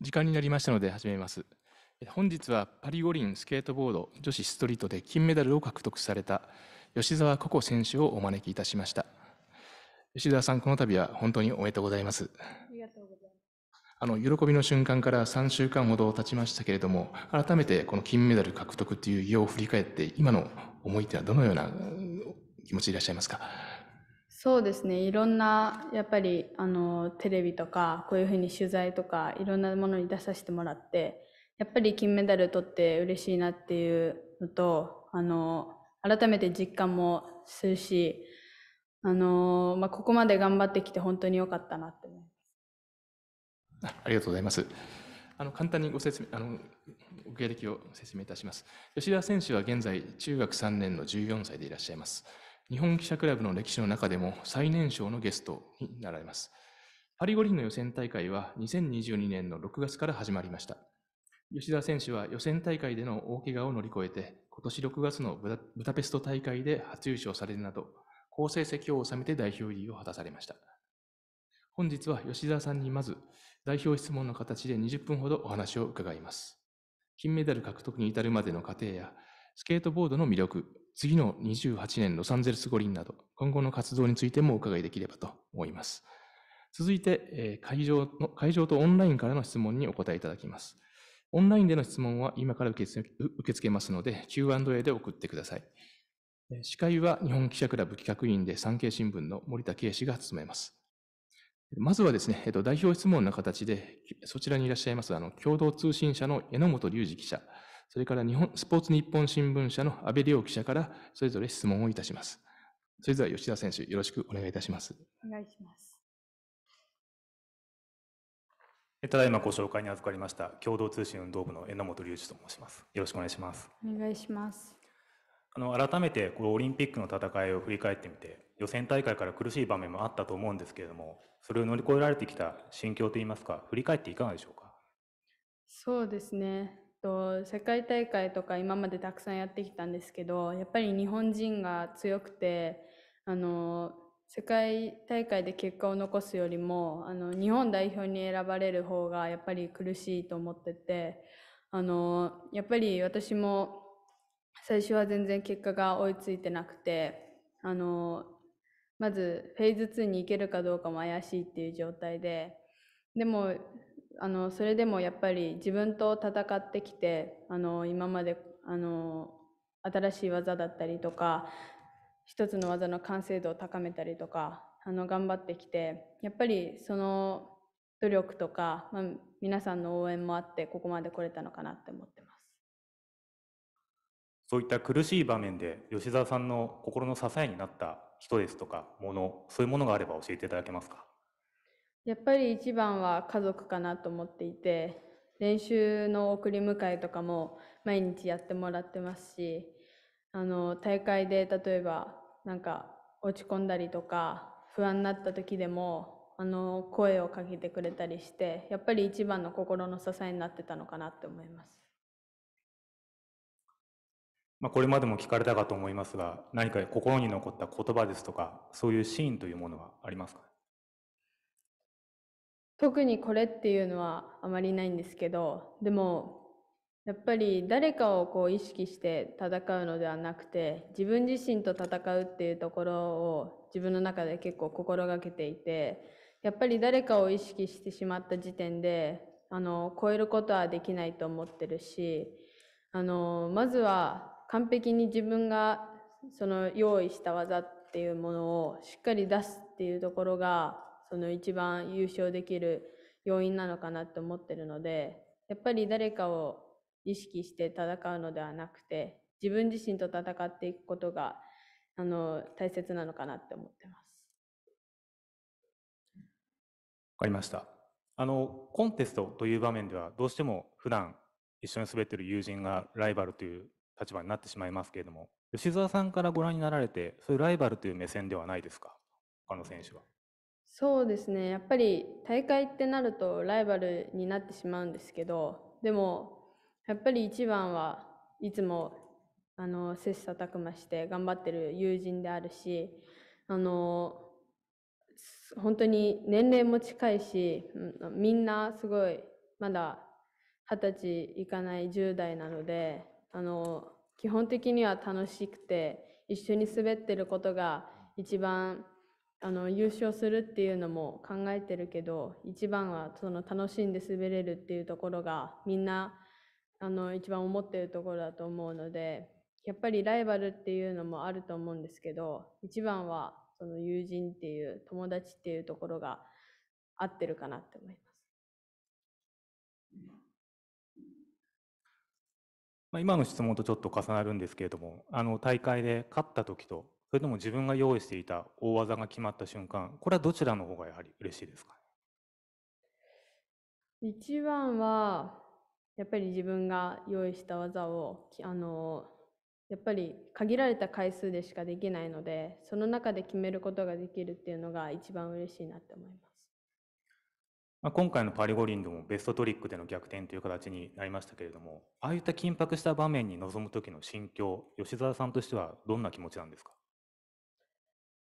時間になりましたので始めます。本日はパリ五輪スケートボード女子ストリートで金メダルを獲得された吉澤ココ選手をお招きいたしました。吉澤さん、この度は本当におめでとうございます。あの喜びの瞬間から3週間ほど経ちましたけれども、改めてこの金メダル獲得という偉業を振り返って、今の思いというのはどのような気持ちでいらっしゃいますか。そうですねいろんなやっぱりあのテレビとかこういうふうに取材とかいろんなものに出させてもらってやっぱり金メダル取って嬉しいなっていうのとあの改めて実感もするしあの、まあ、ここまで頑張ってきて本当に良かったなって思いますありがとうございます。あの簡単にご説明あのご経歴を説明いたします。吉田選手は現在中学3年の14歳でいらっしゃいます。日本記者クラブの歴史の中でも最年少のゲストになられます。パリ五輪の予選大会は2022年の6月から始まりました。吉田選手は予選大会での大怪我を乗り越えて、今年6月のブダペスト大会で初優勝されるなど、好成績を収めて代表入りを果たされました。本日は吉田さんにまず、代表質問の形で20分ほどお話を伺います。金メダル獲得に至るまでの過程や、スケートボードの魅力、次の28年ロサンゼルス五輪など、今後の活動についてもお伺いできればと思います。続いて、会場の、会場とオンラインからの質問にお答えいただきます。オンラインでの質問は今から受け付け受け付けますので、Q&A で送ってください。司会は日本記者クラブ企画委員で産経新聞の森田圭氏が務めます。まずはですね、えっと、代表質問の形で、そちらにいらっしゃいます、あの、共同通信社の榎本隆二記者、それから日本スポーツ日本新聞社の安倍亮記者からそれぞれ質問をいたします。それでは吉田選手、よろしくお願いいたします。お願いします。ただいまご紹介に預かりました共同通信運動部の榎本隆二と申します。よろしくお願いします。お願いします。あの改めてこのオリンピックの戦いを振り返ってみて予選大会から苦しい場面もあったと思うんですけれどもそれを乗り越えられてきた心境といいますか振り返っていかがでしょうかそうですねと世界大会とか今までたくさんやってきたんですけどやっぱり日本人が強くてあの世界大会で結果を残すよりもあの日本代表に選ばれる方がやっぱり苦しいと思っててあのやっぱり私も最初は全然結果が追いついてなくてあのまずフェーズ2に行けるかどうかも怪しいっていう状態ででもあのそれでもやっぱり自分と戦ってきてあの今まであの新しい技だったりとか一つの技の完成度を高めたりとかあの頑張ってきてやっぱりその努力とか、まあ、皆さんの応援もあってここまで来れたのかなって思ってますそういった苦しい場面で吉澤さんの心の支えになった人ですとかものそういうものがあれば教えていただけますかやっぱり一番は家族かなと思っていて練習の送り迎えとかも毎日やってもらってますしあの大会で例えばなんか落ち込んだりとか不安になった時でもあの声をかけてくれたりしてやっぱり一番の心の支えになってたのかなって思います。まあ、これまでも聞かれたかと思いますが何か心に残った言葉ですとかそういうシーンというものはありますか特にこれっていうのはあまりないんですけどでもやっぱり誰かをこう意識して戦うのではなくて自分自身と戦うっていうところを自分の中で結構心がけていてやっぱり誰かを意識してしまった時点であの超えることはできないと思ってるしあのまずは完璧に自分がその用意した技っていうものをしっかり出すっていうところがその一番優勝できる要因なのかなと思ってるのでやっぱり誰かを意識して戦うのではなくて自分自身と戦っていくことがあの大切なのかなって思ってます。わかりました。あのコンテストという場面ではどうしても普段一緒に滑ってる友人がライバルという立場になってしまいますけれども吉澤さんからご覧になられてそういうライバルという目線ではないですか他の選手は。そうですね。やっぱり大会ってなるとライバルになってしまうんですけど、でもやっぱり一番はいつもあの切磋琢磨して頑張ってる友人であるし、あの本当に年齢も近いし、みんなすごいまだ二十歳いかない10代なので、あの基本的には楽しくて一緒に滑ってることが一番あの優勝するっていうのも考えてるけど一番はその楽しんで滑れるっていうところがみんなあの一番思ってるところだと思うのでやっぱりライバルっていうのもあると思うんですけど一番はその友人っていう友達っていうところが合ってるかなって思います。まあ、今の質問とちょっと重なるんですけれどもあの大会で勝った時とそれとも自分が用意していた大技が決まった瞬間、これはどちらの方がやはり嬉しいですか、一番は、やっぱり自分が用意した技を、あの、やっぱり限られた回数でしかできないので、その中で決めることができるっていうのが一番嬉しいなって思います。まあ、今回のパリ五輪でもベストトリックでの逆転という形になりましたけれども、ああいった緊迫した場面に臨む時の心境、吉澤さんとしてはどんな気持ちなんですか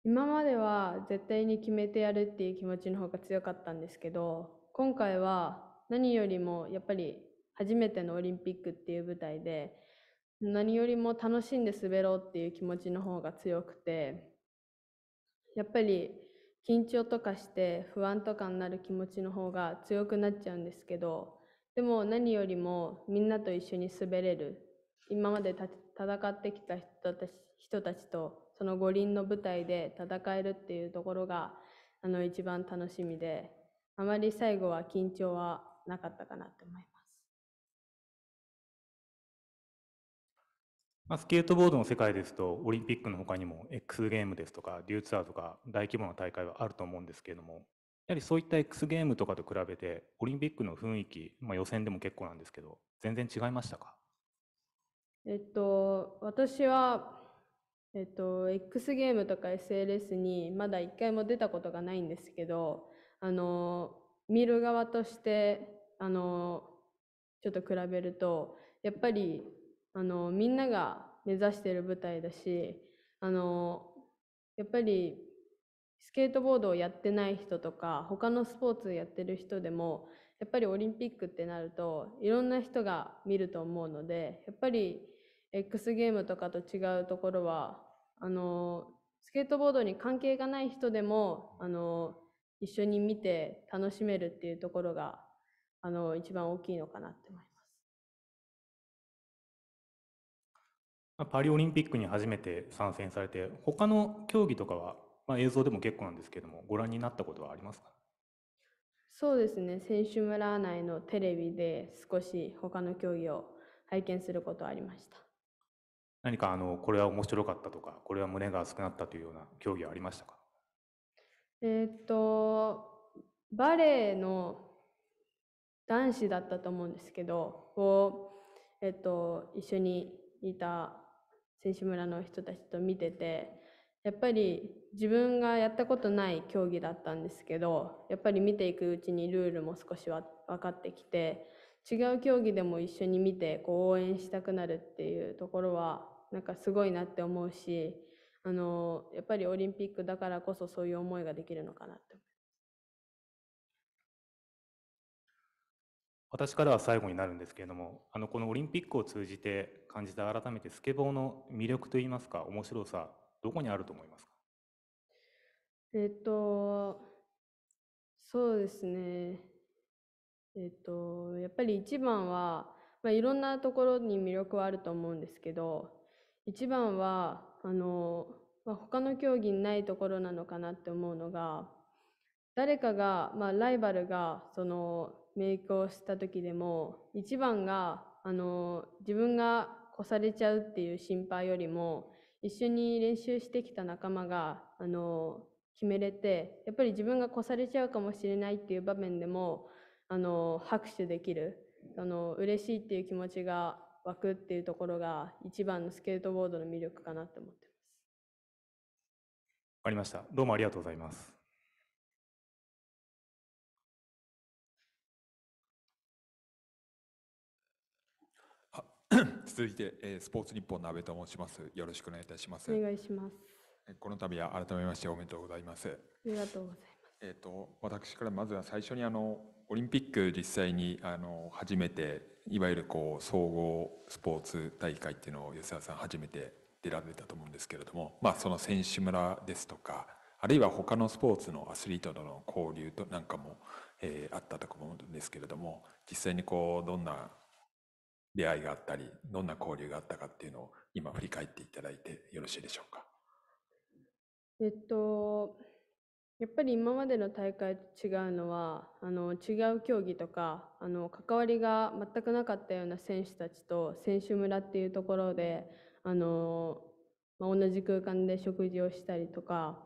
今までは絶対に決めてやるっていう気持ちの方が強かったんですけど今回は何よりもやっぱり初めてのオリンピックっていう舞台で何よりも楽しんで滑ろうっていう気持ちの方が強くてやっぱり緊張とかして不安とかになる気持ちの方が強くなっちゃうんですけどでも何よりもみんなと一緒に滑れる今まで戦ってきた人たち人たちとその五輪の舞台で戦えるっていうところがあの一番楽しみであまり最後は緊張はなかったかなと思います。まあ、スケートボードの世界ですとオリンピックのほかにも X ゲームですとかデューツアーとか大規模な大会はあると思うんですけれどもやはりそういった X ゲームとかと比べてオリンピックの雰囲気、まあ、予選でも結構なんですけど全然違いましたかえっと私はえっと、X ゲームとか SLS にまだ一回も出たことがないんですけど、あの、見る側として、あの、ちょっと比べると、やっぱり、あの、みんなが目指してる舞台だし、あの、やっぱり、スケートボードをやってない人とか、他のスポーツやってる人でも、やっぱりオリンピックってなると、いろんな人が見ると思うので、やっぱり、X ゲームとかと違うところはあのスケートボードに関係がない人でもあの一緒に見て楽しめるっていうところがあの一番大きいのかなって思います。パリオリンピックに初めて参戦されて他の競技とかは、まあ、映像でも結構なんですけどもご覧になったことはありますかそうですね選手村内のテレビで少し他の競技を拝見することはありました。何かあのこれは面白かったとかこれは胸が熱くなったというような競技はありましたかえー、っとバレエの男子だったと思うんですけどを、えっと、一緒にいた選手村の人たちと見ててやっぱり自分がやったことない競技だったんですけどやっぱり見ていくうちにルールも少しは分かってきて違う競技でも一緒に見てこう応援したくなるっていうところはなんかすごいなって思うしあのやっぱりオリンピックだからこそそういう思いができるのかなって私からは最後になるんですけれどもあのこのオリンピックを通じて感じた改めてスケボーの魅力といいますか面白さどこにあると思いますかえっとそうですねえっとやっぱり一番は、まあ、いろんなところに魅力はあると思うんですけど一番はあの、まあ、他の競技にないところなのかなって思うのが誰かが、まあ、ライバルがそのメイクをした時でも一番があの自分が越されちゃうっていう心配よりも一緒に練習してきた仲間があの決めれてやっぱり自分が越されちゃうかもしれないっていう場面でもあの拍手できるあの嬉しいっていう気持ちが湧くっていうところが一番のスケートボードの魅力かなと思ってます。わかりました。どうもありがとうございます。続いて、えー、スポーツ日本の阿部と申します。よろしくお願いいたします。お願いします。この度は改めましておめでとうございます。ありがとうございます。えっ、ー、と私からまずは最初にあのオリンピック実際にあの初めていわゆるこう総合スポーツ大会っていうのを吉田さん初めて出られたと思うんですけれども、まあ、その選手村ですとかあるいは他のスポーツのアスリートとの交流となんかも、えー、あったと思うんですけれども実際にこうどんな出会いがあったりどんな交流があったかっていうのを今振り返っていただいてよろしいでしょうか。えっとやっぱり今までの大会と違うのはあの違う競技とかあの関わりが全くなかったような選手たちと選手村っていうところであの、まあ、同じ空間で食事をしたりとか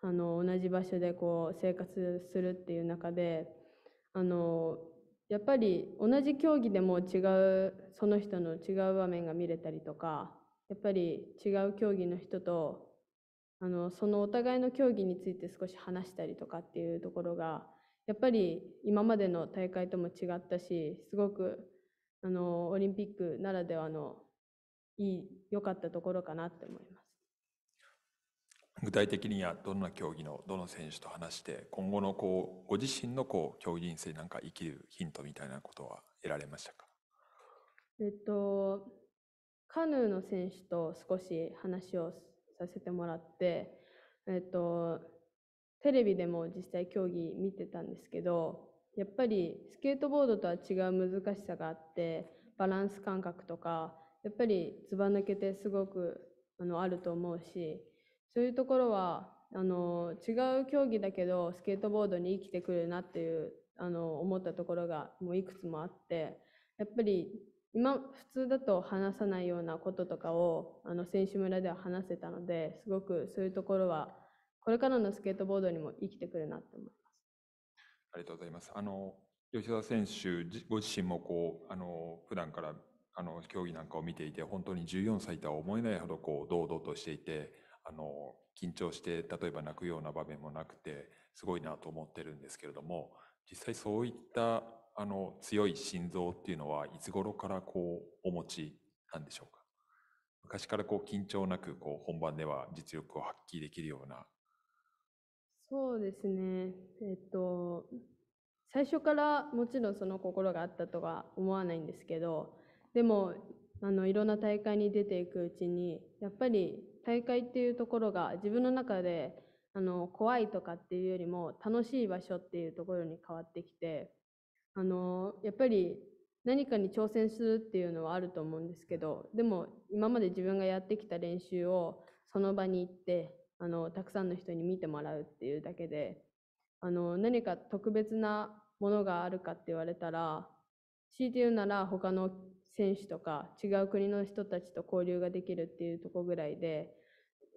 あの同じ場所でこう生活するっていう中であのやっぱり同じ競技でも違うその人の違う場面が見れたりとかやっぱり違う競技の人とあのそのお互いの競技について少し話したりとかっていうところがやっぱり今までの大会とも違ったしすごくあのオリンピックならではのいい良かったところかなって思います具体的にはどんな競技のどの選手と話して今後のこうご自身のこう競技人生なんか生きるヒントみたいなことは得られましたかえっとカヌーの選手と少し話をさせてもらって、えっと、テレビでも実際競技見てたんですけどやっぱりスケートボードとは違う難しさがあってバランス感覚とかやっぱりずば抜けてすごくあのあると思うしそういうところはあの違う競技だけどスケートボードに生きてくるなっていうあの思ったところがもういくつもあってやっぱり今普通だと話さないようなこととかをあの選手村では話せたのですごくそういうところはこれからのスケートボードにも生きてくるなと思います。ありがとうございます。あの吉田選手ご自身もこうあの普段からあの競技なんかを見ていて本当に14歳とは思えないほどこう堂々としていてあの緊張して例えば泣くような場面もなくてすごいなと思ってるんですけれども実際そういったあの強い心臓っていうのはいつ頃からこうお持ちなんでしょうか昔からこう緊張なくこう本番では実力を発揮できるようなそうですねえっと最初からもちろんその心があったとは思わないんですけどでもあのいろんな大会に出ていくうちにやっぱり大会っていうところが自分の中であの怖いとかっていうよりも楽しい場所っていうところに変わってきてあのやっぱり何かに挑戦するっていうのはあると思うんですけどでも今まで自分がやってきた練習をその場に行ってあのたくさんの人に見てもらうっていうだけであの何か特別なものがあるかって言われたら強いて言うなら他の選手とか違う国の人たちと交流ができるっていうとこぐらいで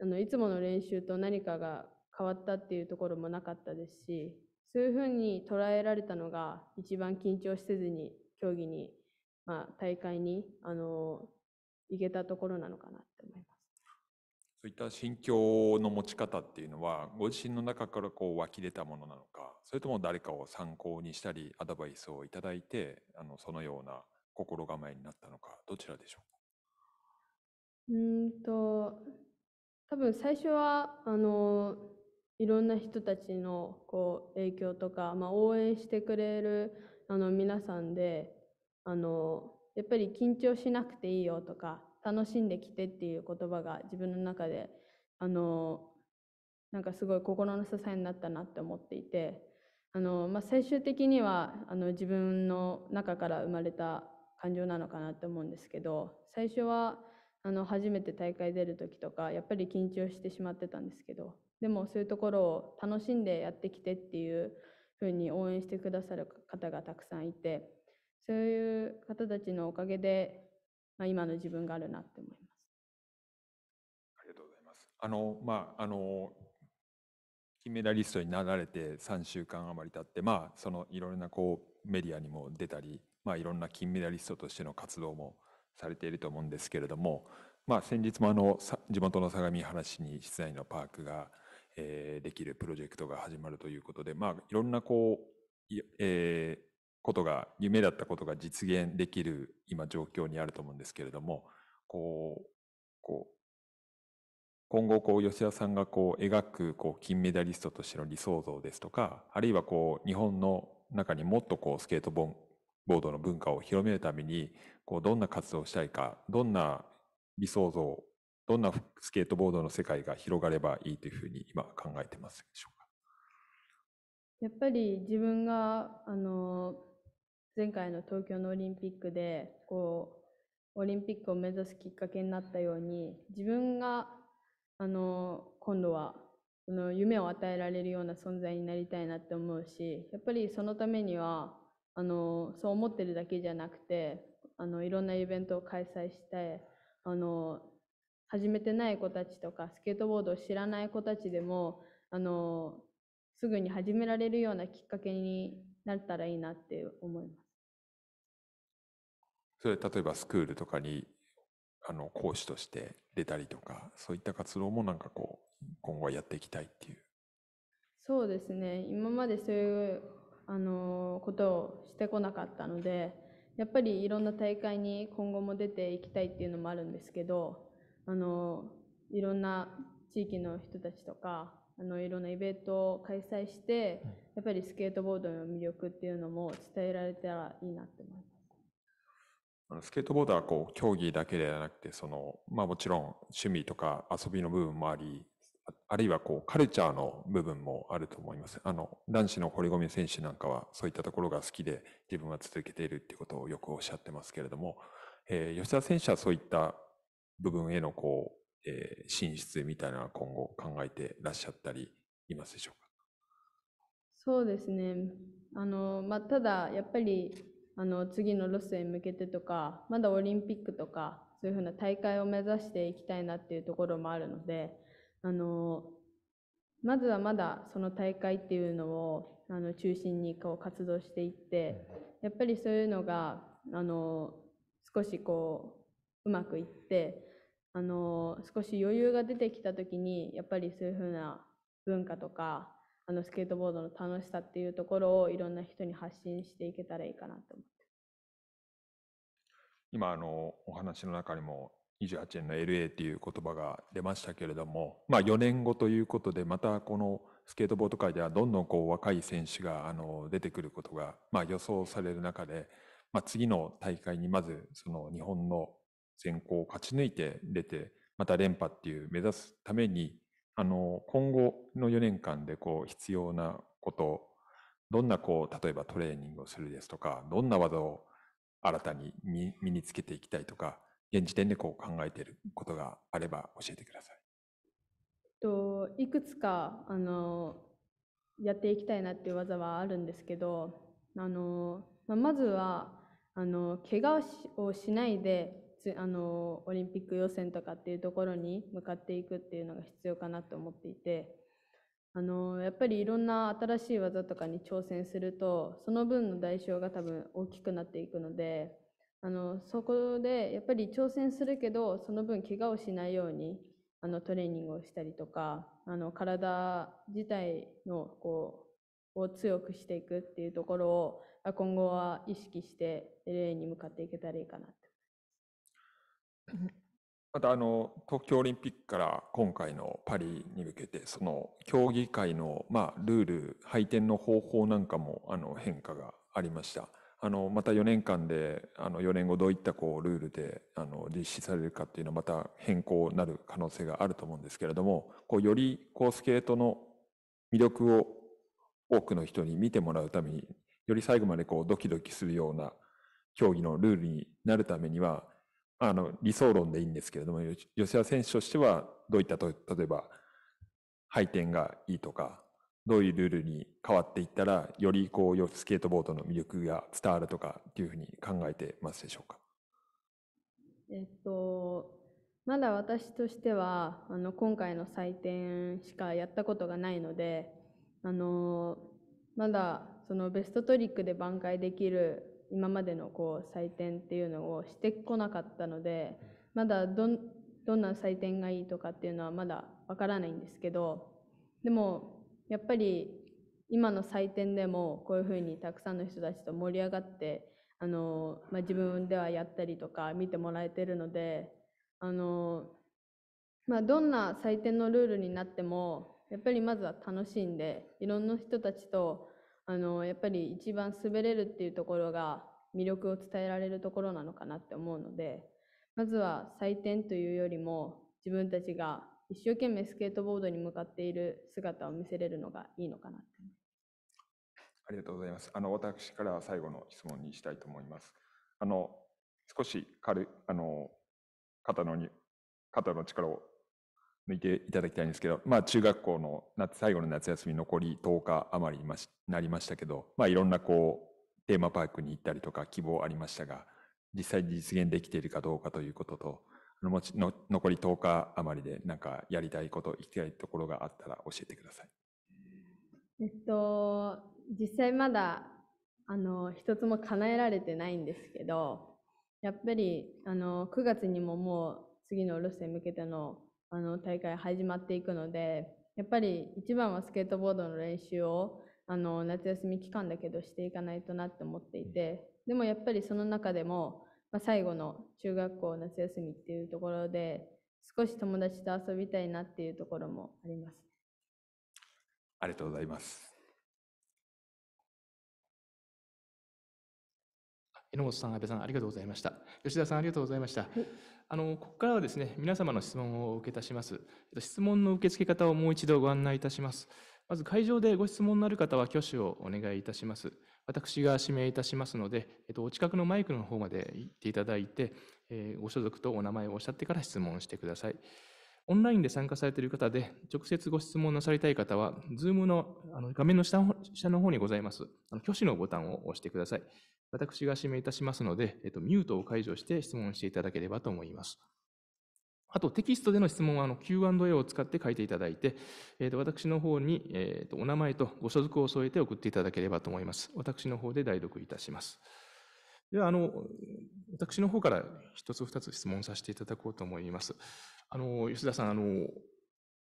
あのいつもの練習と何かが変わったっていうところもなかったですしそういうふうに捉えられたのが一番緊張せずに競技に、まあ、大会にあの行けたところなのかなって思います。そういった心境の持ち方っていうのはご自身の中からこう湧き出たものなのかそれとも誰かを参考にしたりアドバイスをいただいてあのそのような心構えになったのかどちらでしょうかうんと多分最初はあのいろんな人たちのこう影響とか、まあ、応援してくれるあの皆さんであのやっぱり緊張しなくていいよとか楽しんできてっていう言葉が自分の中であのなんかすごい心の支えになったなって思っていてあの、まあ、最終的にはあの自分の中から生まれた感情なのかなって思うんですけど最初はあの初めて大会出る時とかやっぱり緊張してしまってたんですけどでもそういうところを楽しんでやってきてっていうふうに応援してくださる方がたくさんいてそういう方たちのおかげで、まあ、今の自分があるなって思います。ありがとうございます。あのまああの金メダリストになられて3週間余り経って、まあ、そのいろいろなこうメディアにも出たり、まあ、いろんな金メダリストとしての活動もされていると思うんですけれども、まあ、先日もあの地元の相模原市に室内のパークがえー、できるプロジェクトが始まるということで、まあ、いろんなこう、えー、ことが夢だったことが実現できる今状況にあると思うんですけれどもこうこう今後こう吉田さんがこう描くこう金メダリストとしての理想像ですとかあるいはこう日本の中にもっとこうスケートボードの文化を広めるためにこうどんな活動をしたいかどんな理想像どんなスケートボードの世界が広がればいいというふうに今考えてますでしょうかやっぱり自分があの前回の東京のオリンピックでこうオリンピックを目指すきっかけになったように自分があの今度はその夢を与えられるような存在になりたいなって思うしやっぱりそのためにはあのそう思ってるだけじゃなくてあのいろんなイベントを開催してあの始めてない子たちとかスケートボードを知らない子たちでもあのすぐに始められるようなきっかけになったらいいなって思います。それ例えばスクールとかにあの講師として出たりとかそういった活動もなんかこう今後はやっていきたいっていう。そうですね今までそういうあのことをしてこなかったのでやっぱりいろんな大会に今後も出ていきたいっていうのもあるんですけどあのいろんな地域の人たちとかあのいろんなイベントを開催して、やっぱりスケートボードの魅力っていうのも伝えられたらいいなって思います。あのスケートボードはこう競技だけではなくてその、まあ、もちろん趣味とか遊びの部分もありあるいはこうカルチャーの部分もあると思います。あの男子の堀米選手なんかはそういったところが好きで自分は続けているっていうことをよくおっしゃってますけれども、えー、吉田選手はそういった部分へのこう、えー、進出みたいな今後考えてらっしゃったりいますでしょうかそうですねあの、まあ、ただやっぱりあの次のロスへ向けてとかまだオリンピックとかそういうふうな大会を目指していきたいなっていうところもあるのであのまずはまだその大会っていうのをあの中心にこう活動していってやっぱりそういうのがあの少しこううまくいってあの少し余裕が出てきた時にやっぱりそういうふうな文化とかあのスケートボードの楽しさっていうところをいろんな人に発信していけたらいいかなと思って今あのお話の中にも28年の LA っていう言葉が出ましたけれども、まあ、4年後ということでまたこのスケートボード界ではどんどんこう若い選手があの出てくることがまあ予想される中で、まあ、次の大会にまずその日本の選考を勝ち抜いて出て、また連覇っていう目指すために、あの、今後の4年間でこう必要なこと、どんなこう、例えばトレーニングをするですとか、どんな技を新たに身につけていきたいとか、現時点でこう考えていることがあれば教えてください。といくつかあのやっていきたいなっていう技はあるんですけどあの、まあ、まずはあの怪我をしないでつあのオリンピック予選とかっていうところに向かっていくっていうのが必要かなと思っていてあのやっぱりいろんな新しい技とかに挑戦するとその分の代償が多分大きくなっていくのであのそこでやっぱり挑戦するけどその分怪我をしないようにあのトレーニングをしたりとかあの体自体のこうを強くしていくっていうところを今後は意識して LA に向かっていけたらいいかなまたあの、東京オリンピックから今回のパリに向けて、その競技会の、まあ、ルール、配点の方法なんかも、あの、変化がありました。あの、また4年間で、あの、4年後どういったこう、ルールで、あの、実施されるかっていうのはまた変更なる可能性があると思うんですけれども、こう、より、こう、スケートの魅力を多くの人に見てもらうために、より最後までこう、ドキドキするような競技のルールになるためには、あの、理想論でいいんですけれども、吉田選手としては、どういったと、例えば、配点がいいとか、どういうルールに変わっていったら、よりこう、スケートボードの魅力が伝わるとかっていうふうに考えてますでしょうか。えっと、まだ私としては、あの、今回の採点しかやったことがないので、あの、まだそのベストトリックで挽回できる今までのこう採点っていうのをしてこなかったのでまだどどんな採点がいいとかっていうのはまだわからないんですけどでもやっぱり今の採点でもこういうふうにたくさんの人たちと盛り上がってあの、まあ、自分ではやったりとか見てもらえてるのであの、まあ、どんな採点のルールになってもやっぱりまずは楽しんでいろんな人たちとあのやっぱり一番滑れるっていうところが魅力を伝えられるところなのかなって思うのでまずは採点というよりも自分たちが一生懸命スケートボードに向かっている姿を見せれるのがいいのかなってありがとうございますあの私からは最後の質問にしたいと思いますあの少し軽あの肩のに肩の力を抜いていただきたいんですけど、まあ、中学校の夏、最後の夏休み残り10日余りになりましたけど、まあ、いろんなこう、テーマパークに行ったりとか希望ありましたが、実際実現できているかどうかということと、のちの残り10日余りで、なんかやりたいこと、行きたいところがあったら教えてください。えっと、実際まだ、あの、一つも叶えられてないんですけど、やっぱり、あの、9月にももう次のロスへ向けてのあの大会始まっていくのでやっぱり一番はスケートボードの練習をあの夏休み期間だけどしていかないとなって思っていてでもやっぱりその中でも、まあ、最後の中学校夏休みっていうところで少し友達と遊びたいなっていうところもあります、ありがとうございます榎本さん、安倍さん、ありがとうございました。吉田さん、ありがとうございました。はいあのここからはですね、皆様の質問を受けいたします。質問の受付方をもう一度ご案内いたします。まず会場でご質問のある方は挙手をお願いいたします。私が指名いたしますので、えっと、お近くのマイクの方まで行っていただいて、えー、ご所属とお名前をおっしゃってから質問してください。オンラインで参加されている方で、直接ご質問なさりたい方は、Zoom のあの画面の下下の方にございます、あの挙手のボタンを押してください。私が指名いたしますので、えっと、ミュートを解除して質問していただければと思います。あと、テキストでの質問はあの Q&A を使って書いていただいて、えー、と私の方に、えー、とお名前とご所属を添えて送っていただければと思います。私の方で代読いたします。では、あの、私の方から一つ二つ質問させていただこうと思います。あの、吉田さん、あの、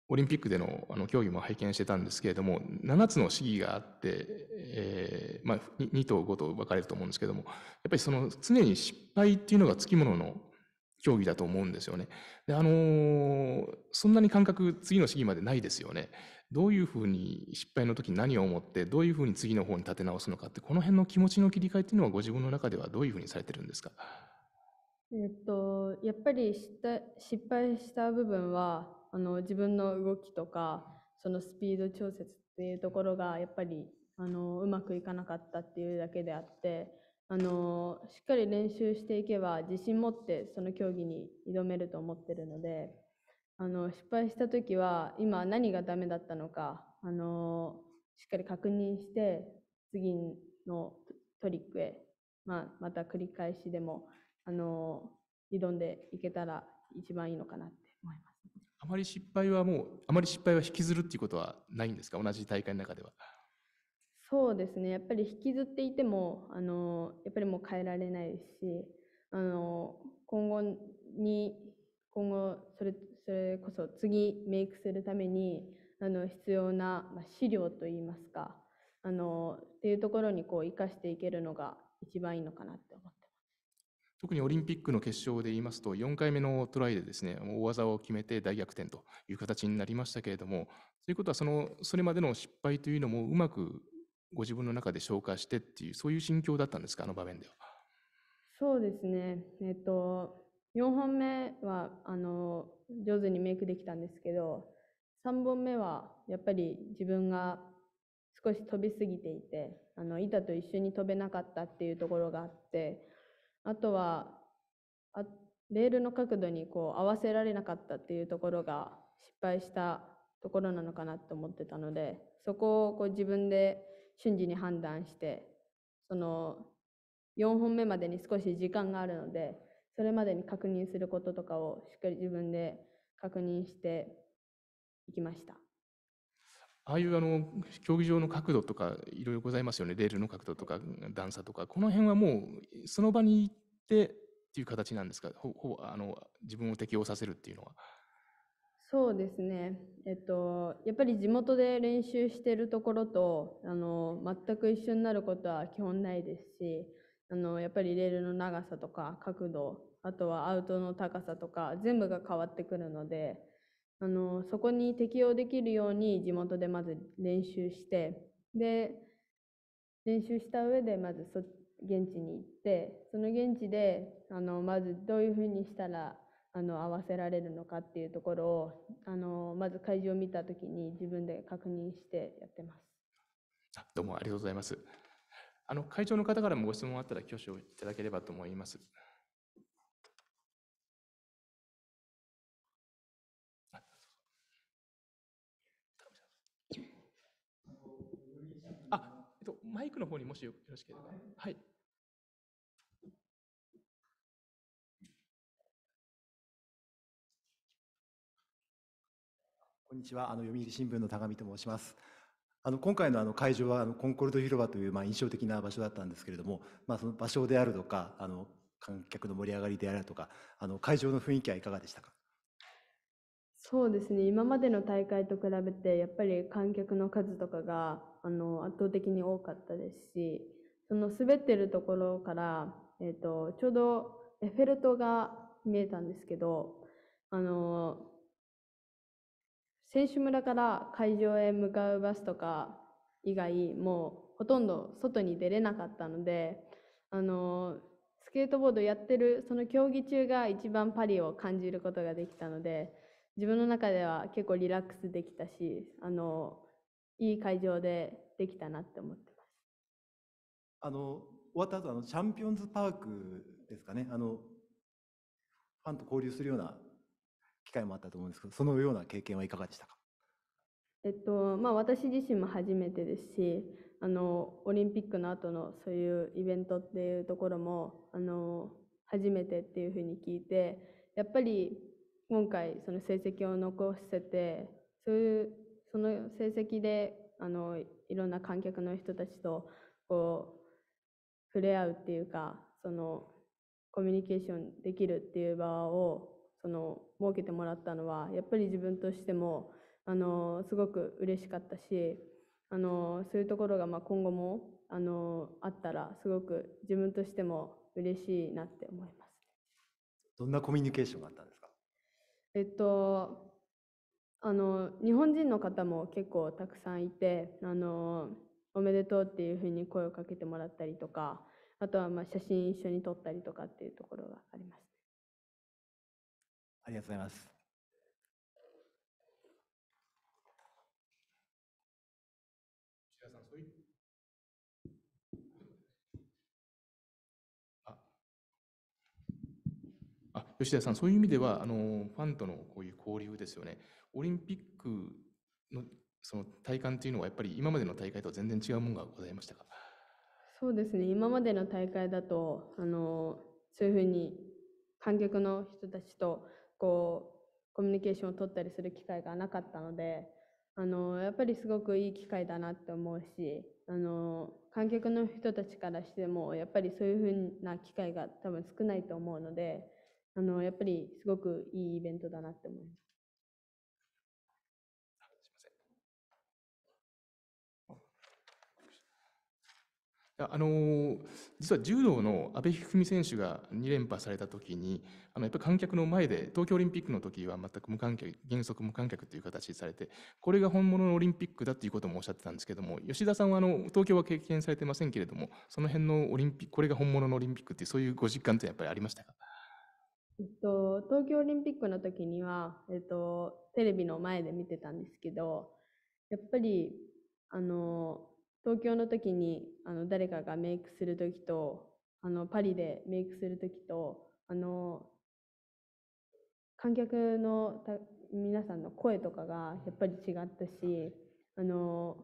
オリンピックでのあの競技も拝見してたんですけれども、7つの試技があって、えーまあ、2と5と分かれると思うんですけども、やっぱりその常に失敗っていうのがつきものの競技だと思うんですよね。で、あのー、そんなに感覚、次の試技までないですよね。どういうふうに失敗の時に何を思ってどういうふうに次の方に立て直すのかってこの辺の気持ちの切り替えっていうのはご自分の中ではどういうふうにされてるんですかえっと、やっぱり失敗した部分はあの自分の動きとかそのスピード調節っていうところがやっぱりあのうまくいかなかったっていうだけであってあのしっかり練習していけば自信持ってその競技に挑めると思ってるのであの失敗した時は今何がダメだったのかあのしっかり確認して次のトリックへ、まあ、また繰り返しでもあの挑んでいけたら一番いいのかなって思います。あまり失敗はもうあまり失敗は引きずるっていうことはないんですか同じ大会の中では。そうですねやっぱり引きずっていてもあのやっぱりもう変えられないしあの今後に今後それそれこそ次メイクするためにあの必要な資料といいますかあのっていうところにこう生かしていけるのが一番いいのかなって思ってます特にオリンピックの決勝で言いますと4回目のトライでですね大技を決めて大逆転という形になりましたけれどもということはそのそれまでの失敗というのもうまくご自分の中で消化してっていうそういう心境だったんですかあの場面では。そうですね、えっと4本目はあの上手にメイクできたんですけど3本目はやっぱり自分が少し飛びすぎていてあの板と一緒に飛べなかったっていうところがあってあとはあレールの角度にこう合わせられなかったっていうところが失敗したところなのかなと思ってたのでそこをこう自分で瞬時に判断してその4本目までに少し時間があるのでそれまでに確認することとかをしっかり自分で確認していきました。ああいうあの競技場の角度とかいろいろございますよねレールの角度とか段差とかこの辺はもうその場に行ってっていう形なんですかほほあの自分を適応させるっていうのは。そうですね、えっと、やっぱり地元で練習してるところとあの全く一緒になることは基本ないですしあのやっぱりレールの長さとか角度あとはアウトの高さとか全部が変わってくるのであのそこに適応できるように地元でまず練習してで練習した上でまずそ現地に行ってその現地であのまずどういうふうにしたらあの合わせられるのかっていうところをあのまず会場を見た時に自分で確認してやってます。どうもありがとうございます。あの会長の方からもご質問あったら挙手をいただければと思います。あ、えっと、マイクの方にもしよろしければ。はい。こんにちは。あの読売新聞の高見と申します。あの今回のあの会場はあのコンコルド広場というまあ印象的な場所だったんですけれども、まあ、その場所であるとかあの観客の盛り上がりであるとかあの会場の雰囲気はいかがでしたかそうですね今までの大会と比べてやっぱり観客の数とかがあの圧倒的に多かったですしその滑ってるところから、えーと、とちょうどエッフェル塔が見えたんですけどあの選手村から会場へ向かうバスとか以外もうほとんど外に出れなかったのであのスケートボードやってるその競技中が一番パリを感じることができたので自分の中では結構リラックスできたしあのいい会場でできたなって思ってます。あの終わった後あのチャンピオンズパークですかねあのファンと交流するような機会もあったと思うんですけど、そのような経験はいかがでしたかえっとまあ、私自身も初めてですしあのオリンピックの後のそういうイベントっていうところもあの初めてっていうふうに聞いてやっぱり今回その成績を残せてそういうその成績であのいろんな観客の人たちとこう触れ合うっていうかそのコミュニケーションできるっていう場をその設けてもらったのはやっぱり自分としてもあのすごく嬉しかったしあのそういうところがまあ今後もあのあったらすごく自分としても嬉しいなって思います。どんなコミュニケーションがあったんですかえっとあの日本人の方も結構たくさんいてあのおめでとうっていうふうに声をかけてもらったりとかあとはまあ写真一緒に撮ったりとかっていうところがありました。ありがとうございます。石田さん、そういう吉田さん、そういう意味ではあのファンとのこういう交流ですよね、オリンピックのその体感というのは、やっぱり今までの大会とは全然違うものがございましたかそうですね、今までの大会だと、あのそういうふうに観客の人たちとこうコミュニケーションを取ったりする機会がなかったのであのやっぱりすごくいい機会だなって思うしあの観客の人たちからしてもやっぱりそういうふうな機会が多分少ないと思うのであのやっぱりすごくいいイベントだなって思います。あの実は柔道の阿部一二三選手が2連覇されたときにあのやっぱり観客の前で東京オリンピックの時は全く無観客原則無観客という形にされてこれが本物のオリンピックだということもおっしゃってたんですけども吉田さんはあの東京は経験されてませんけれどもその辺のオリンピックこれが本物のオリンピックってそういうご実感ってやっぱりありましたかえっと、東京オリンピックの時には、えっと、テレビの前で見てたんですけどやっぱりあの東京の時にあの誰かがメイクする時とあのパリでメイクする時とあの観客の皆さんの声とかがやっぱり違ったしあの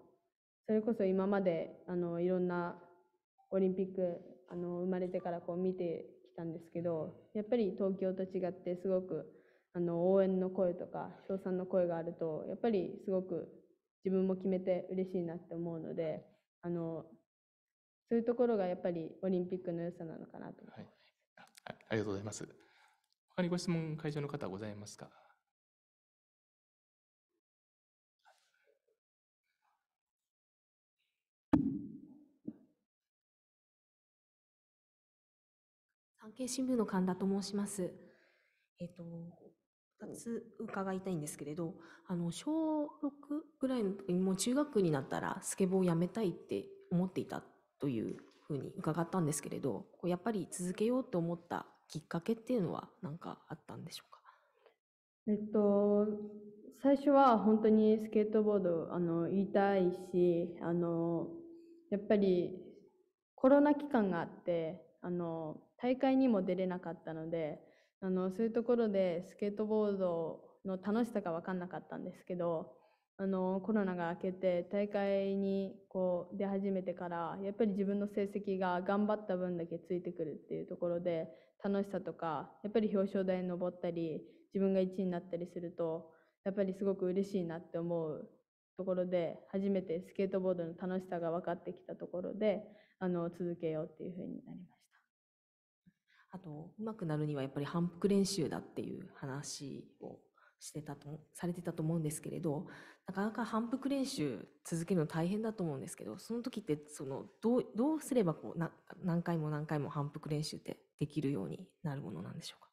それこそ今まであのいろんなオリンピックあの生まれてからこう見てきたんですけどやっぱり東京と違ってすごくあの応援の声とか称賛の声があるとやっぱりすごく自分も決めて嬉しいなって思うのであのそういうところがやっぱりオリンピックの良さなのかなと思います、はいあ。ありがとうございます。他にご質問会場の方ございますか。産経新聞の神田と申します。えっ、と2つ伺いたいんですけれど、あの小6ぐらいの時にもう中学になったらスケボーをやめたいって思っていたというふうに伺ったんですけれどやっぱり続けようと思ったきっかけっていうのは何かあったんでしょうかえっと最初は本当にスケートボードあの言いたいしあのやっぱりコロナ期間があってあの大会にも出れなかったのであのそういうところでスケートボードの楽しさが分かんなかったんですけどあのコロナが明けて大会にこう出始めてからやっぱり自分の成績が頑張った分だけついてくるっていうところで楽しさとかやっぱり表彰台に上ったり自分が1位になったりするとやっぱりすごく嬉しいなって思うところで初めてスケートボードの楽しさが分かってきたところであの続けようっていうふうになりました。あと、うまくなるにはやっぱり反復練習だっていう話をしてたと、されてたと思うんですけれど、なかなか反復練習続けるの大変だと思うんですけど、その時って、その、どう、どうすればこう、な何回も何回も反復練習ってできるようになるものなんでしょうか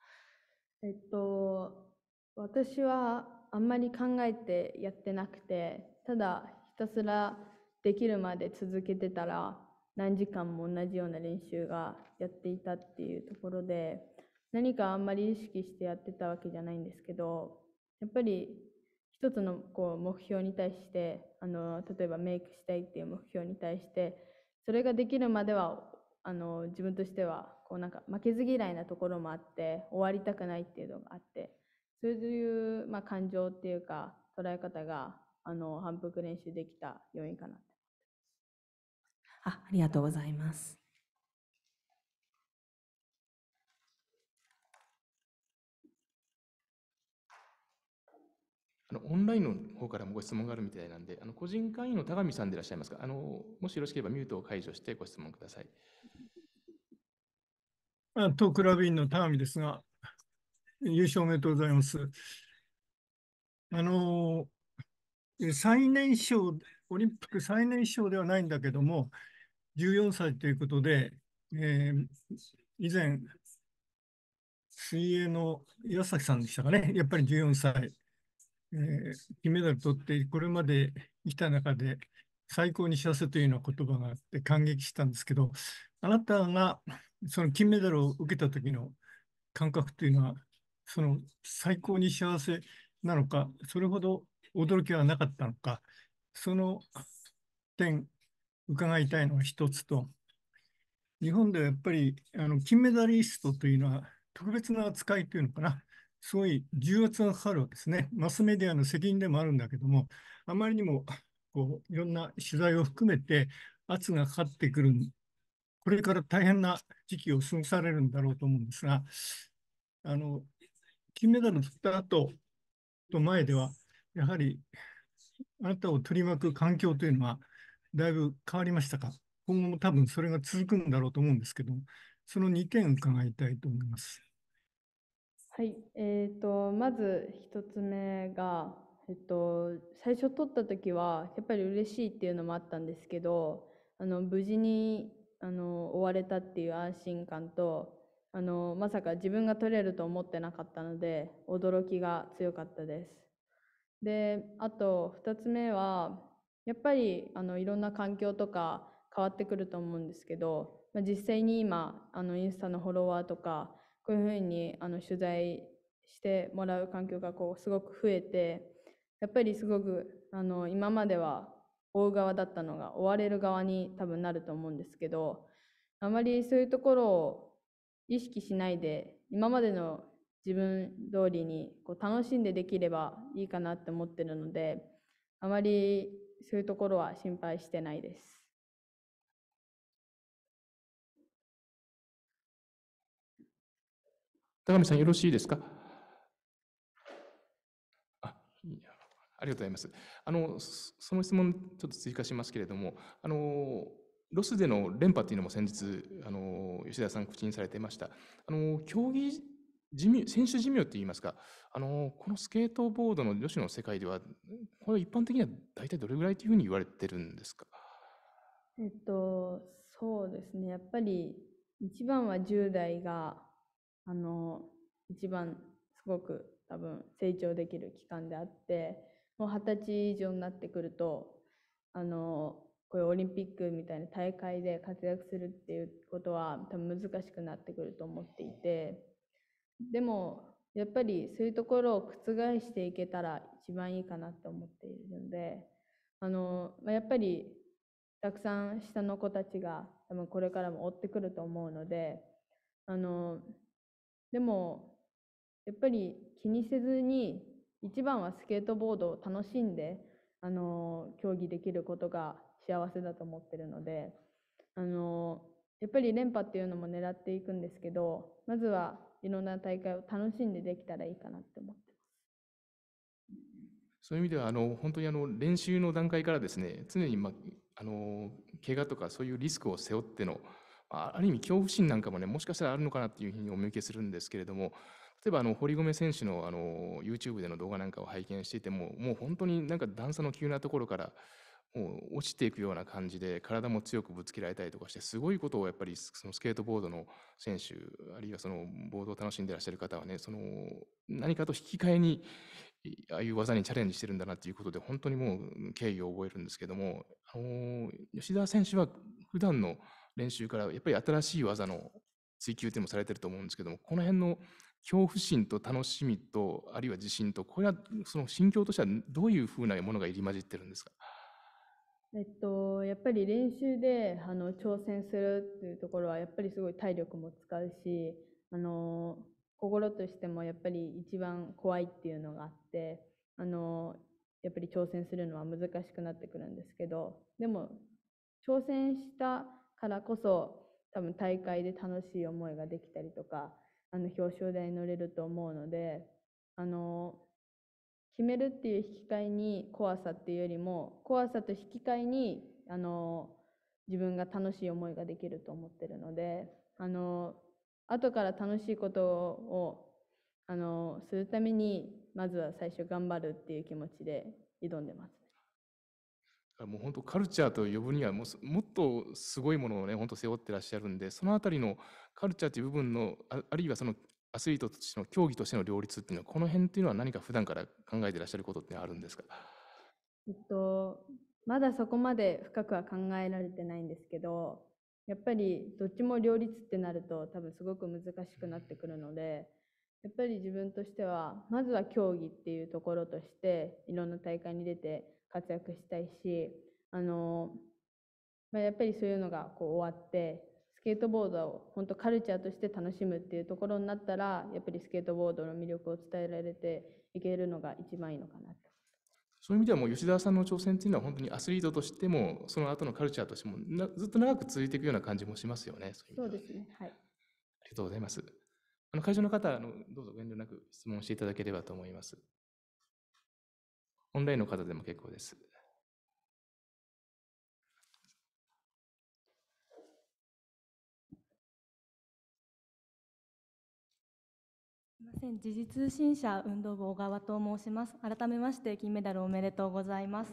えっと、私はあんまり考えてやってなくて、ただひたすらできるまで続けてたら、何時間も同じような練習がやっていたっていうところで何かあんまり意識してやってたわけじゃないんですけどやっぱり一つのこう目標に対してあの例えばメイクしたいっていう目標に対してそれができるまではあの自分としてはこうなんか負けず嫌いなところもあって終わりたくないっていうのがあってそういう、まあ、感情っていうか捉え方があの反復練習できた要因かなと。あありがとうございます。あのオンラインの方からもご質問があるみたいなんで、あの個人会員の田上さんでいらっしゃいますかあの、もしよろしければミュートを解除してご質問ください。あトークラビンの田上ですが、優勝おめでとうございます。あの最年少、オリンピック最年少ではないんだけども、14歳ということで、えー、以前、水泳の岩崎さんでしたかね、やっぱり14歳、えー、金メダル取って、これまで生きた中で、最高に幸せというような言葉があって感激したんですけど、あなたがその金メダルを受けた時の感覚というのは、その最高に幸せなのか、それほど驚きはなかったのか、その点、伺いたいのが一つと、日本ではやっぱりあの金メダリストというのは特別な扱いというのかな、すごい重圧がかかるわけですね。マスメディアの責任でもあるんだけども、あまりにもこういろんな取材を含めて圧がかかってくる、これから大変な時期を過ごされるんだろうと思うんですが、あの金メダルを取った後と前では、やはりあなたを取り巻く環境というのは、だいぶ変わりましたか今後も多分それが続くんだろうと思うんですけど、その2点伺いたいと思います。はい、えーと、まず1つ目が、えっと、最初取った時はやっぱり嬉しいっていうのもあったんですけどあの無事にあの追われたっていう安心感とあのまさか自分が取れると思ってなかったので驚きが強かったです。であと2つ目はやっぱりあのいろんな環境とか変わってくると思うんですけど、まあ、実際に今あのインスタのフォロワーとかこういうふうにあの取材してもらう環境がこうすごく増えてやっぱりすごくあの今までは追う側だったのが追われる側に多分なると思うんですけどあまりそういうところを意識しないで今までの自分通りにこう楽しんでできればいいかなって思ってるのであまりそういうところは心配してないです。高見さん、よろしいですかあありがとうございます。あの、その質問、ちょっと追加しますけれども、あの、ロスでの連覇というのも先日、あの、吉田さん口にされていました。あの、競技寿命選手寿命っていいますかあの、このスケートボードの女子の世界では、これ、一般的には大体どれぐらいというふうに言われてるんですか。えっと、そうですね、やっぱり一番は10代が、あの、一番すごく多分成長できる期間であって、もう二十歳以上になってくると、あの、こういうオリンピックみたいな大会で活躍するっていうことは多分難しくなってくると思っていて。でもやっぱりそういうところを覆していけたら一番いいかなと思っているのであのやっぱりたくさん下の子たちが多分これからも追ってくると思うのであのでもやっぱり気にせずに一番はスケートボードを楽しんであの競技できることが幸せだと思ってるのであのやっぱり連覇っていうのも狙っていくんですけどまずはいろんな大会を楽しんでできたらいいかなって思ってますそういう意味ではあの本当にあの練習の段階からですね常に、まあ、の怪我とかそういうリスクを背負ってのある意味恐怖心なんかもねもしかしたらあるのかなっていうふうにお見受けするんですけれども例えばあの堀米選手のあの YouTube での動画なんかを拝見していてももう本当になんか段差の急なところからもう落ちていくような感じで体も強くぶつけられたりとかしてすごいことをやっぱりそのスケートボードの選手あるいはそのボードを楽しんでらっしゃる方はねその何かと引き換えにああいう技にチャレンジしてるんだなっていうことで本当にもう敬意を覚えるんですけどもあの吉田選手は普段の練習からやっぱり新しい技の追求っていうのもされてると思うんですけどもこの辺の恐怖心と楽しみとあるいは自信とこれはその心境としてはどういうふうなものが入り混じってるんですかえっと、やっぱり練習であの挑戦するっていうところはやっぱりすごい体力も使うしあの心としてもやっぱり一番怖いっていうのがあってあのやっぱり挑戦するのは難しくなってくるんですけどでも挑戦したからこそ多分大会で楽しい思いができたりとかあの表彰台に乗れると思うのであの決めるっていう引き換えに怖さっていうよりも怖さと引き換えにあの自分が楽しい思いができると思ってるのであの後から楽しいことをあのするためにまずは最初頑張るっていう気持ちで挑んでます、ね、もう本当カルチャーと呼ぶにはもうもっとすごいものをね本当背負ってらっしゃるんでその辺りのカルチャーという部分のああるいはそのアスリートとしての競技としての両立っていうのは、この辺っていうのは何か普段から考えてらっしゃることってあるんですか、えっと、まだそこまで深くは考えられてないんですけど、やっぱりどっちも両立ってなると多分すごく難しくなってくるので、やっぱり自分としては、まずは競技っていうところとして、いろんな大会に出て活躍したいし、あのまあ、やっぱりそういうのがこう終わってケートボードを本当カルチャーとして楽しむっていうところになったらやっぱりスケートボードの魅力を伝えられていけるのが一番いいのかなと。そういう意味ではもう吉田さんの挑戦っていうのは本当にアスリートとしてもその後のカルチャーとしてもずっと長く続いていくような感じもしますよね。そうですね。はい。ありがとうございます。あの会場の方のどうぞ遠慮なく質問していただければと思います。オンラインの方でも結構です。時事通信社運動部小川と申します改めまして金メダルおめでとうございます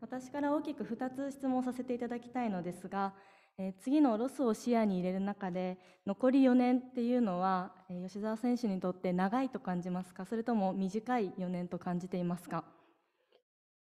私から大きく2つ質問させていただきたいのですが、え次のロスを視野に入れる中で残り4年っていうのは、え吉澤選手にとって長いと感じますかそれとも短い4年と感じていますか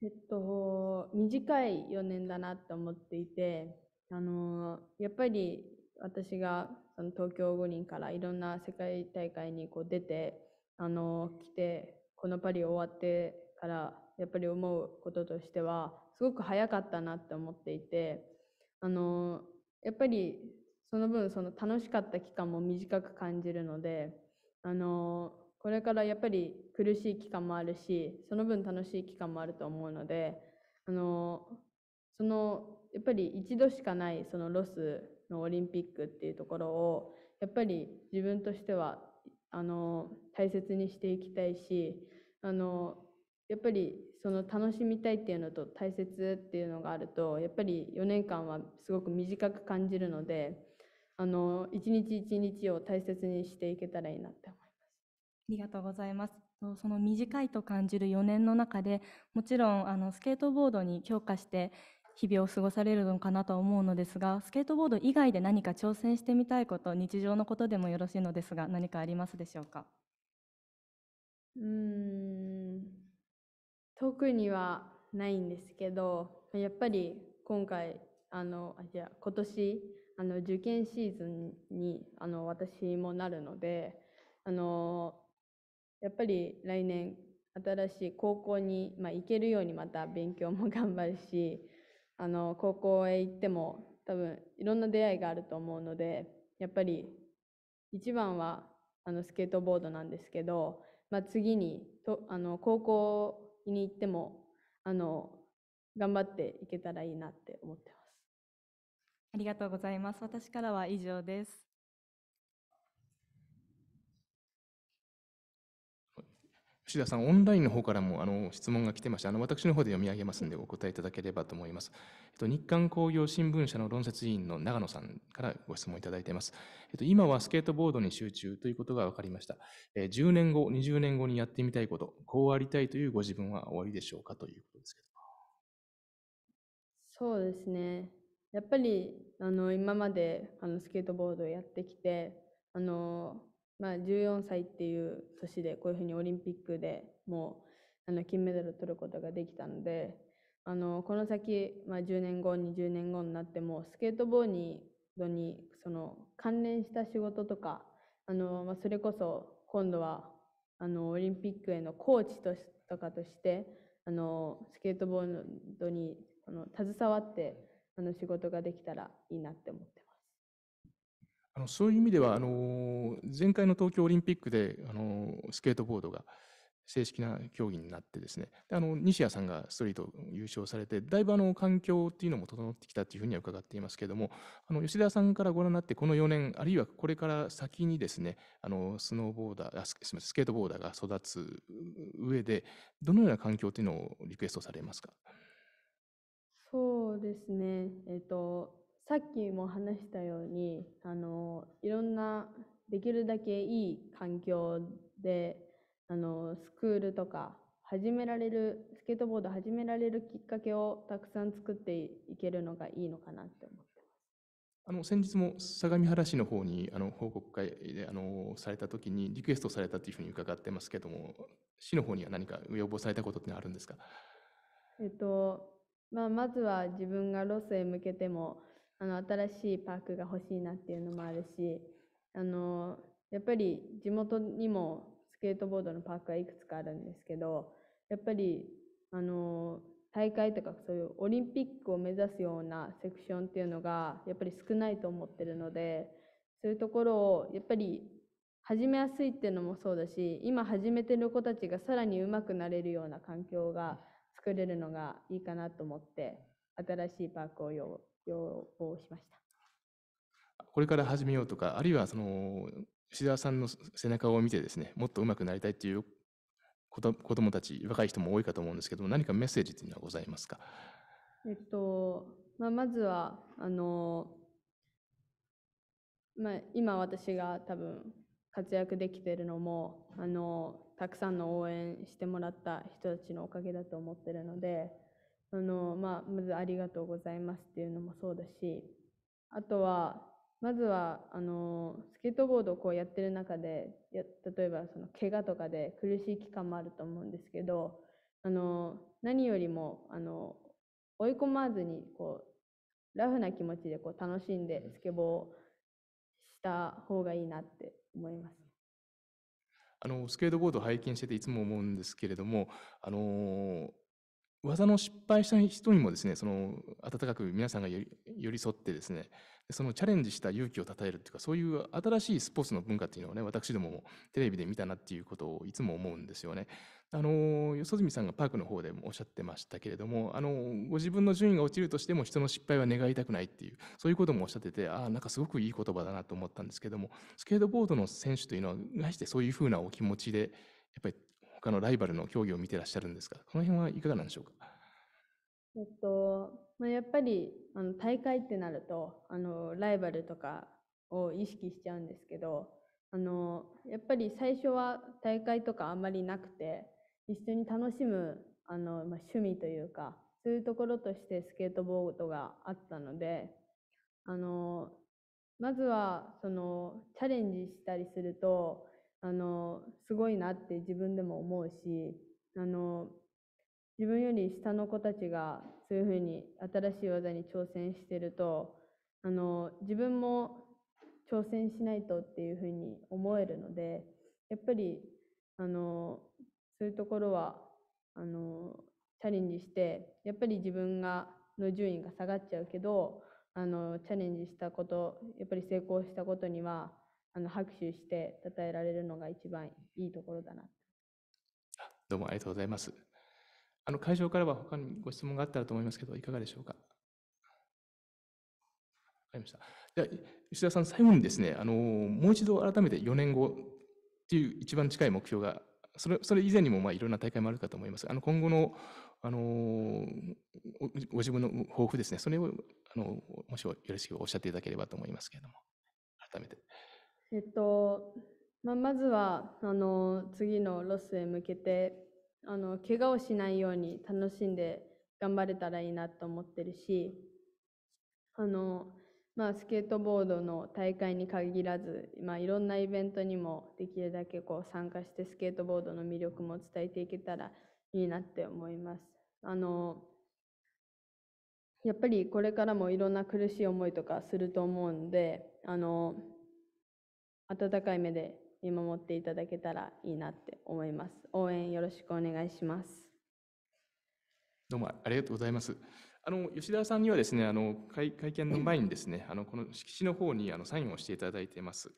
えっと短い4年だなと思っていてあのやっぱり私がその東京五輪からいろんな世界大会にこう出てあの来てこのパリ終わってからやっぱり思うこととしてはすごく早かったなって思っていてあのやっぱりその分その楽しかった期間も短く感じるのであのこれからやっぱり苦しい期間もあるしその分楽しい期間もあると思うのであのそのやっぱり一度しかないそのロスのオリンピックっていうところをやっぱり自分としてはあの大切にしていきたいしあのやっぱりその楽しみたいっていうのと大切っていうのがあるとやっぱり4年間はすごく短く感じるのであの一日一日を大切にしていけたらいいなって思います。ありがとうございます。その短いと感じる4年の中でもちろんあのスケートボードに強化して日々を過ごされるのかなと思うのですがスケートボード以外で何か挑戦してみたいこと日常のことでもよろしいのですが何かありますでしょうかうん特にはないんですけどやっぱり今回あのあいや今年あの受験シーズンにあの私もなるのであのやっぱり来年新しい高校に、まあ、行けるようにまた勉強も頑張るしあの高校へ行っても多分いろんな出会いがあると思うのでやっぱり一番はあのスケートボードなんですけど、まあ、次にとあの高校に行ってもあの頑張っていけたらいいなって思ってます。ありがとうございます。私からは以上です。串田さん、オンラインの方からもあの質問が来てまして、あの私の方で読み上げますので、お答えいただければと思います。えっと、日刊工業新聞社の論説委員の永野さんからご質問いただいています。えっと、今はスケートボードに集中ということが分かりました。え10年後、20年後にやってみたいこと、こうありたいというご自分はおありでしょうかということですけど。そうですね。やっぱりあの今まであのスケートボードをやってきて、あのまあ、14歳っていう年でこういうふうにオリンピックでもうあの金メダルを取ることができたのであのこの先、まあ、10年後20年後になってもスケートボードにその関連した仕事とかあの、まあ、それこそ今度はあのオリンピックへのコーチとしとかとしてあのスケートボードにあの携わってあの仕事ができたらいいなって思ってます。あのそういう意味ではあの前回の東京オリンピックであのスケートボードが正式な競技になってですねあの西矢さんがストリート優勝されてだいぶあの環境っていうのも整ってきたというふうには伺っていますけれどもあの吉田さんからご覧になってこの4年あるいはこれから先にですねあのスノーボーダーあすみませんスケートボーダーが育つ上でどのような環境というのをリクエストされますかそうですねえっ、ー、とさっきも話したようにあのいろんなできるだけいい環境であのスクールとか始められるスケートボード始められるきっかけをたくさん作っていけるのがいいのかなって思ってますあの先日も相模原市の方にあの報告会であのされた時にリクエストされたというふうに伺ってますけども市の方には何か要望されたことってあるんですかえっとまあ、まずは自分がロスへ向けてもあの新しいパークが欲しいなっていうのもあるしあのやっぱり地元にもスケートボードのパークはいくつかあるんですけどやっぱりあの大会とかそういうオリンピックを目指すようなセクションっていうのがやっぱり少ないと思ってるのでそういうところをやっぱり始めやすいっていうのもそうだし今始めてる子たちがさらに上手くなれるような環境が作れるのがいいかなと思って新しいパークを用要望しました。これから始めようとか、あるいはその吉澤さんの背中を見てですね、もっと上手くなりたいっていう子どもたち、若い人も多いかと思うんですけども、何かメッセージというのはございますか。えっとまあ、まずはあの、まあ、今私が多分活躍できてるのもあのたくさんの応援してもらった人たちのおかげだと思ってるのであの、まあ、まずありがとうございますっていうのもそうだし、あとは、まずは、あの、スケートボードをこうやってる中で、や例えばその怪我とかで苦しい期間もあると思うんですけど、あの、何よりも、あの、追い込まずに、こう、ラフな気持ちでこう楽しんでスケボーをした方がいいなって思います。あのスケートボードを拝見してていつも思うんですけれども、あの技の失敗した人にもですね、その、温かく皆さんが寄り添ってですね、そのチャレンジした勇気を称えるっていうか、そういう新しいスポーツの文化っていうのはね、私どももテレビで見たなっていうことをいつも思うんですよね。あの、よそずみさんがパークの方でもおっしゃってましたけれども、あの、ご自分の順位が落ちるとしても人の失敗は願いたくないっていう、そういうこともおっしゃってて、ああ、なんかすごくいい言葉だなと思ったんですけども、スケートボードの選手というのは、なしてそういうふうなお気持ちで、やっぱり他のライバルの競技を見てらっしゃるんですか、この辺はいかがなんでしょうか。えっとまあ、やっぱりあの大会ってなるとあのライバルとかを意識しちゃうんですけどあのやっぱり最初は大会とかあんまりなくて一緒に楽しむあの、まあ、趣味というかそういうところとしてスケートボードがあったのであのまずはそのチャレンジしたりするとあのすごいなって自分でも思うしあの自分より下の子たちがそういうふうに新しい技に挑戦してるとあの自分も挑戦しないとっていうふうに思えるのでやっぱりあのそういうところはあのチャレンジしてやっぱり自分がの順位が下がっちゃうけどあのチャレンジしたことやっぱり成功したことにはあの拍手して称えられるのが一番いいところだなどうもありがとうございます。あの会場からは他にご質問があったらと思いますけど、いかがでしょうか。わかりました。じゃ吉田さん、最後にですね、あのもう一度改めて4年後っていう一番近い目標が、それそれ以前にもまあいろんな大会もあるかと思います。あの今後のあのご自分の抱負ですね、それをあのもしよろしくおっしゃっていただければと思いますけれども、改めて。えっと、まあ、まずはあの次のロスへ向けてあの怪我をしないように楽しんで頑張れたらいいなと思ってるしあの、まあ、スケートボードの大会に限らず、まあ、いろんなイベントにもできるだけこう参加してスケートボードの魅力も伝えていけたらいいなって思います。あのやっぱりこれからもいろんな苦しい思いとかすると思うんであの温かい目で見守っていただけたらいいなって思います。応援よろしくお願いします。どうもありがとうございます。あの吉田さんにはですね、あの会会見の前にですね、あのこの色紙の方にあのサインをしていただいています。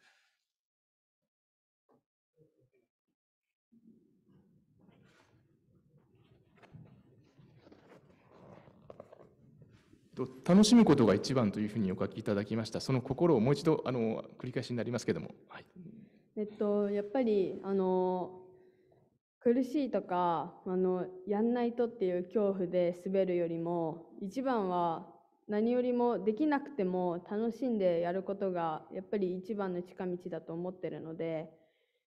楽しむことが一番というふうにお書きいただきました。その心をもう一度あの繰り返しになりますけども。はい、えっとやっぱりあの苦しいとかあのやんないとっていう恐怖で滑るよりも一番は何よりもできなくても楽しんでやることがやっぱり一番の近道だと思ってるので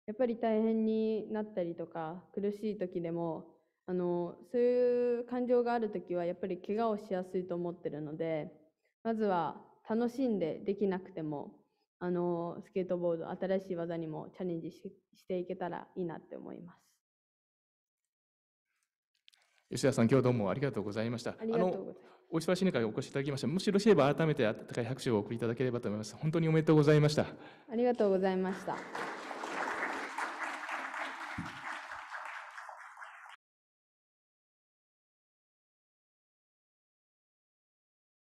やっぱり大変になったりとか苦しい時でもあのそういう感情がある時はやっぱり怪我をしやすいと思ってるのでまずは楽しんでできなくてもあのスケートボード新しい技にもチャレンジしていけたらいいなって思います吉田さん今日どうもありがとうございましたありがとうお忙しい中お越しいただきましたもしよろしければ改めて温かい拍手を送りいただければと思います本当におめでとうございましたありがとうございました